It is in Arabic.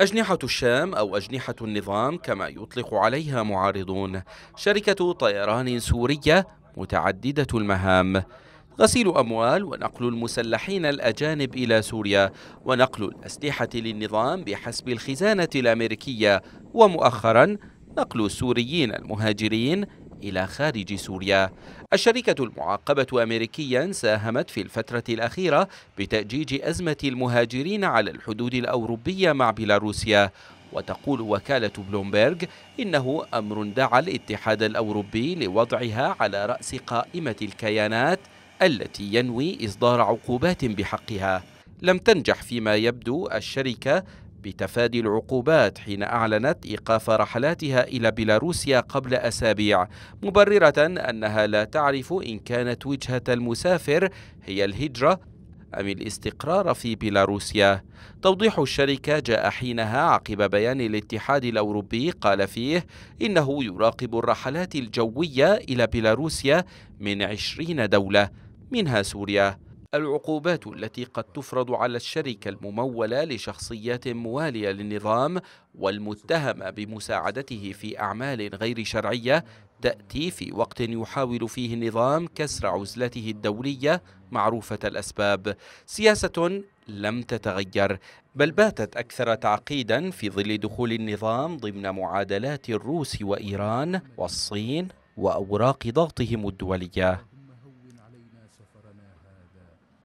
أجنحة الشام أو أجنحة النظام كما يطلق عليها معارضون شركة طيران سورية متعددة المهام غسيل أموال ونقل المسلحين الأجانب إلى سوريا ونقل الأسلحة للنظام بحسب الخزانة الأمريكية ومؤخرا نقل السوريين المهاجرين إلى خارج سوريا الشركة المعاقبة أمريكيا ساهمت في الفترة الأخيرة بتأجيج أزمة المهاجرين على الحدود الأوروبية مع بيلاروسيا وتقول وكالة بلومبرغ إنه أمر دعا الاتحاد الأوروبي لوضعها على رأس قائمة الكيانات التي ينوي إصدار عقوبات بحقها لم تنجح فيما يبدو الشركة بتفادي العقوبات حين أعلنت إيقاف رحلاتها إلى بيلاروسيا قبل أسابيع مبررة أنها لا تعرف إن كانت وجهة المسافر هي الهجرة أم الاستقرار في بيلاروسيا توضيح الشركة جاء حينها عقب بيان الاتحاد الأوروبي قال فيه إنه يراقب الرحلات الجوية إلى بيلاروسيا من عشرين دولة منها سوريا العقوبات التي قد تفرض على الشركة الممولة لشخصيات موالية للنظام والمتهمة بمساعدته في أعمال غير شرعية تأتي في وقت يحاول فيه النظام كسر عزلته الدولية معروفة الأسباب سياسة لم تتغير بل باتت أكثر تعقيدا في ظل دخول النظام ضمن معادلات الروس وإيران والصين وأوراق ضغطهم الدولية